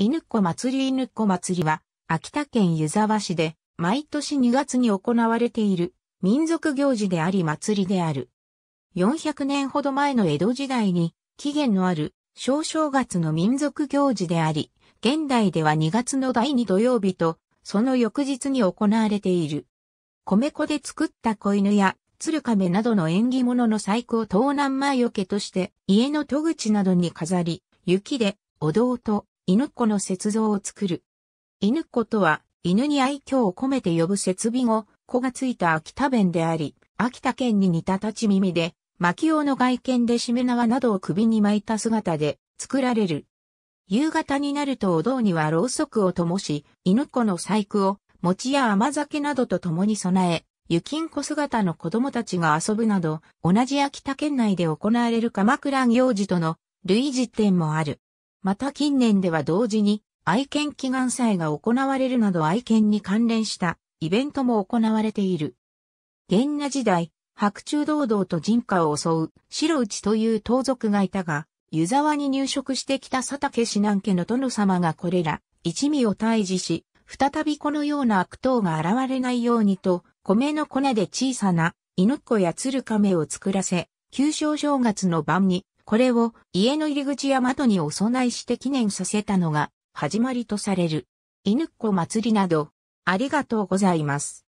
犬っ子祭り犬っ子祭りは、秋田県湯沢市で、毎年2月に行われている、民族行事であり祭りである。400年ほど前の江戸時代に、起源のある、小正月の民族行事であり、現代では2月の第2土曜日と、その翌日に行われている。米粉で作った子犬や、鶴亀などの縁起物の工を盗難前よけとして、家の戸口などに飾り、雪で、お堂と犬っ子の雪像を作る。犬っ子とは、犬に愛嬌を込めて呼ぶ設備語、子がついた秋田弁であり、秋田県に似た立ち耳で、巻用の外見でしめ縄などを首に巻いた姿で作られる。夕方になるとお堂にはろうそくを灯し、犬っ子の細工を、餅や甘酒などと共に備え、雪ん子姿の子供たちが遊ぶなど、同じ秋田県内で行われる鎌倉行事との類似点もある。また近年では同時に愛犬祈願祭が行われるなど愛犬に関連したイベントも行われている。現那時代、白昼堂々と人家を襲う白内という盗賊がいたが、湯沢に入植してきた佐竹氏南家の殿様がこれら一味を退治し、再びこのような悪党が現れないようにと、米の粉で小さな犬子や鶴亀を作らせ、旧正正月の晩にこれを家の入り口や窓にお供えして記念させたのが始まりとされる。犬っ子祭りなど、ありがとうございます。